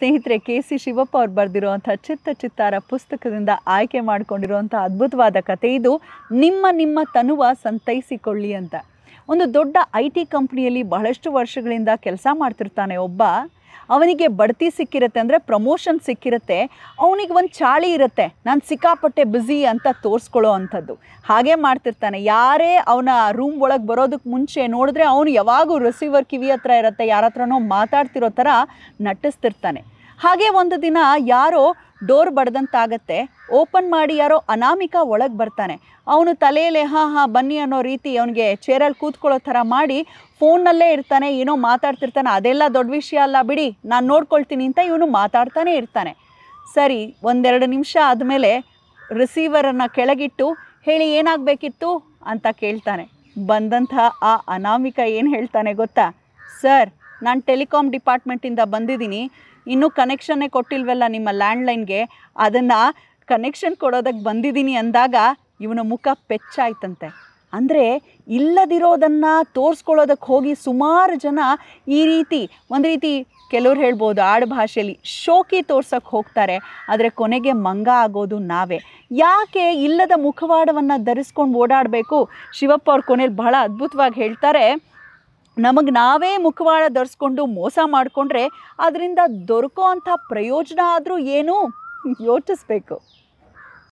ಸ್ನೇಹಿತರೆ K C Shivappa ಅವ್ರು ಬರೆದಿರುವಂಥ ಚಿತ್ತ ಚಿತ್ತಾರ ಪುಸ್ತಕದಿಂದ ಆಯ್ಕೆ ಮಾಡಿಕೊಂಡಿರುವಂಥ ಅದ್ಭುತವಾದ ಕಥೆ ಇದು ನಿಮ್ಮ ನಿಮ್ಮ ತನುವ ಸಂತೈಸಿಕೊಳ್ಳಿ ಅಂತ ಒಂದು ದೊಡ್ಡ ಐ ಟಿ ಕಂಪ್ನಿಯಲ್ಲಿ ಬಹಳಷ್ಟು ವರ್ಷಗಳಿಂದ ಕೆಲಸ ಮಾಡ್ತಿರ್ತಾನೆ ಒಬ್ಬ ಅವನಿಗೆ ಬಡ್ತಿ ಸಿಕ್ಕಿರುತ್ತೆ ಅಂದರೆ ಪ್ರಮೋಷನ್ ಸಿಕ್ಕಿರುತ್ತೆ ಅವನಿಗೆ ಒಂದು ಚಾಳಿ ಇರುತ್ತೆ ನಾನು ಸಿಕ್ಕಾಪಟ್ಟೆ ಬ್ಯುಸಿ ಅಂತ ತೋರಿಸ್ಕೊಳ್ಳೋ ಅಂಥದ್ದು ಹಾಗೆ ಮಾಡ್ತಿರ್ತಾನೆ ಯಾರೇ ಅವನ ರೂಮ್ ಒಳಗೆ ಬರೋದಕ್ಕೆ ಮುಂಚೆ ನೋಡಿದ್ರೆ ಅವನು ಯಾವಾಗೂ ರಿಸೀವರ್ ಕಿವಿ ಹತ್ರ ಇರುತ್ತೆ ಯಾರ ಹತ್ರನೋ ಮಾತಾಡ್ತಿರೋ ಥರ ನಟಿಸ್ತಿರ್ತಾನೆ ಹಾಗೆ ಒಂದು ದಿನ ಯಾರೋ ಡೋರ್ ಬಡ್ದಂತಾಗತ್ತೆ ಓಪನ್ ಮಾಡಿ ಯಾರೋ ಅನಾಮಿಕ ಒಳಗೆ ಬರ್ತಾನೆ ಅವನು ತಲೆಯಲ್ಲೇ ಹಾಂ ಹಾಂ ಬನ್ನಿ ಅನ್ನೋ ರೀತಿ ಅವನಿಗೆ ಚೇರಲ್ಲಿ ಕೂತ್ಕೊಳ್ಳೋ ಥರ ಮಾಡಿ ಫೋನ್ನಲ್ಲೇ ಇರ್ತಾನೆ ಏನೋ ಮಾತಾಡ್ತಿರ್ತಾನೆ ಅದೆಲ್ಲ ದೊಡ್ಡ ವಿಷಯ ಅಲ್ಲ ಬಿಡಿ ನಾನು ನೋಡ್ಕೊಳ್ತೀನಿ ಅಂತ ಇವನು ಮಾತಾಡ್ತಾನೆ ಇರ್ತಾನೆ ಸರಿ ಒಂದೆರಡು ನಿಮಿಷ ಆದಮೇಲೆ ರಿಸೀವರನ್ನು ಕೆಳಗಿಟ್ಟು ಹೇಳಿ ಏನಾಗಬೇಕಿತ್ತು ಅಂತ ಕೇಳ್ತಾನೆ ಬಂದಂತಹ ಆ ಅನಾಮಿಕ ಏನು ಹೇಳ್ತಾನೆ ಗೊತ್ತಾ ಸರ್ ನಾನು ಟೆಲಿಕಾಮ್ ಡಿಪಾರ್ಟ್ಮೆಂಟಿಂದ ಬಂದಿದ್ದೀನಿ ಇನ್ನೂ ಕನೆಕ್ಷನ್ನೇ ಕೊಟ್ಟಿಲ್ವಲ್ಲ ನಿಮ್ಮ ಲ್ಯಾಂಡ್ಲೈನ್ಗೆ ಅದನ್ನು ಕನೆಕ್ಷನ್ ಕೊಡೋದಕ್ಕೆ ಬಂದಿದ್ದೀನಿ ಅಂದಾಗ ಇವನ ಮುಖ ಪೆಚ್ಚಾಯ್ತಂತೆ ಅಂದರೆ ಇಲ್ಲದಿರೋದನ್ನು ತೋರಿಸ್ಕೊಳ್ಳೋದಕ್ಕೆ ಹೋಗಿ ಸುಮಾರು ಜನ ಈ ರೀತಿ ಒಂದು ರೀತಿ ಕೆಲವ್ರು ಹೇಳ್ಬೋದು ಆಡುಭಾಷೆಯಲ್ಲಿ ಶೋಕಿ ತೋರ್ಸೋಕ್ಕೆ ಹೋಗ್ತಾರೆ ಆದರೆ ಕೊನೆಗೆ ಮಂಗ ಆಗೋದು ನಾವೇ ಯಾಕೆ ಇಲ್ಲದ ಮುಖವಾಡವನ್ನು ಧರಿಸ್ಕೊಂಡು ಓಡಾಡಬೇಕು ಶಿವಪ್ಪ ಅವ್ರ ಕೊನೆಯಲ್ಲಿ ಬಹಳ ಅದ್ಭುತವಾಗಿ ಹೇಳ್ತಾರೆ ನಮಗೆ ನಾವೇ ಮುಖವಾಡ ಧರಿಸ್ಕೊಂಡು ಮೋಸ ಮಾಡಿಕೊಂಡ್ರೆ ಅದರಿಂದ ದೊರಕೋ ಅಂಥ ಪ್ರಯೋಜನ ಆದರೂ ಏನು ಯೋಚಿಸ್ಬೇಕು